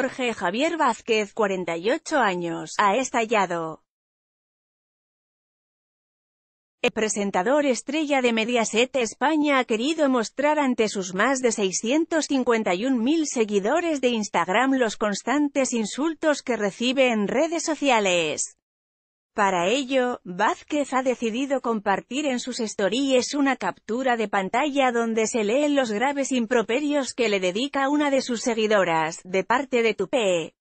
Jorge Javier Vázquez, 48 años, ha estallado. El presentador estrella de Mediaset España ha querido mostrar ante sus más de 651.000 seguidores de Instagram los constantes insultos que recibe en redes sociales. Para ello, Vázquez ha decidido compartir en sus stories una captura de pantalla donde se leen los graves improperios que le dedica una de sus seguidoras, de parte de P.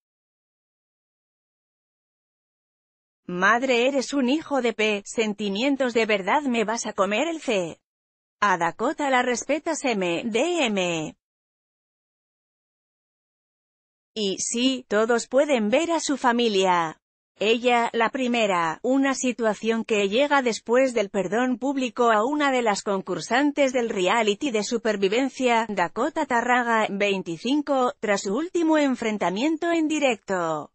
Madre eres un hijo de P, sentimientos de verdad me vas a comer el C. A Dakota la respetas M, DM. Y sí, todos pueden ver a su familia. Ella, la primera, una situación que llega después del perdón público a una de las concursantes del reality de supervivencia, Dakota Tarraga, 25, tras su último enfrentamiento en directo.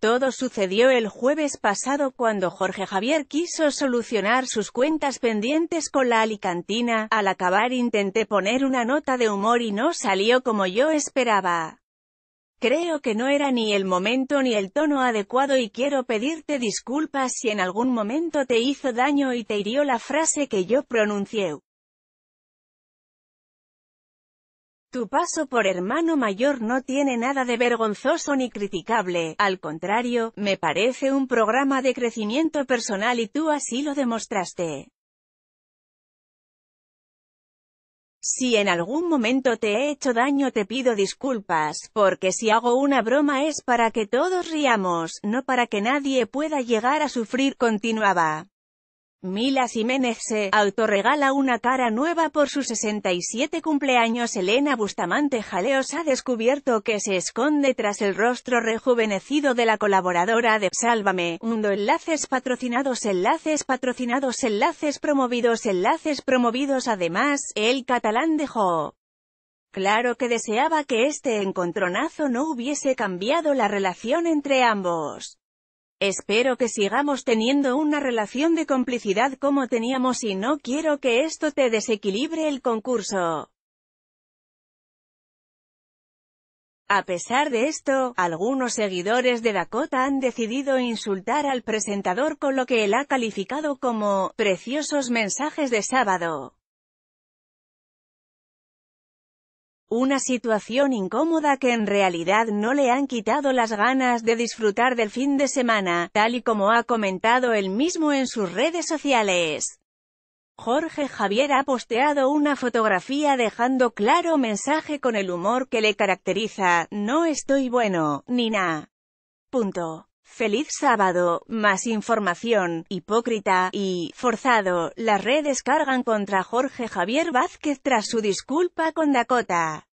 Todo sucedió el jueves pasado cuando Jorge Javier quiso solucionar sus cuentas pendientes con la Alicantina, al acabar intenté poner una nota de humor y no salió como yo esperaba. Creo que no era ni el momento ni el tono adecuado y quiero pedirte disculpas si en algún momento te hizo daño y te hirió la frase que yo pronuncié. Tu paso por hermano mayor no tiene nada de vergonzoso ni criticable, al contrario, me parece un programa de crecimiento personal y tú así lo demostraste. Si en algún momento te he hecho daño te pido disculpas, porque si hago una broma es para que todos riamos, no para que nadie pueda llegar a sufrir continuaba. Mila Jiménez se autorregala una cara nueva por su 67 cumpleaños. Elena Bustamante Jaleos ha descubierto que se esconde tras el rostro rejuvenecido de la colaboradora de Sálvame. mundo enlaces patrocinados, enlaces patrocinados, enlaces promovidos, enlaces promovidos. Además, el catalán dejó claro que deseaba que este encontronazo no hubiese cambiado la relación entre ambos. Espero que sigamos teniendo una relación de complicidad como teníamos y no quiero que esto te desequilibre el concurso. A pesar de esto, algunos seguidores de Dakota han decidido insultar al presentador con lo que él ha calificado como «preciosos mensajes de sábado». Una situación incómoda que en realidad no le han quitado las ganas de disfrutar del fin de semana, tal y como ha comentado él mismo en sus redes sociales. Jorge Javier ha posteado una fotografía dejando claro mensaje con el humor que le caracteriza, no estoy bueno, ni nada. Punto. Feliz sábado, más información, hipócrita y forzado, las redes cargan contra Jorge Javier Vázquez tras su disculpa con Dakota.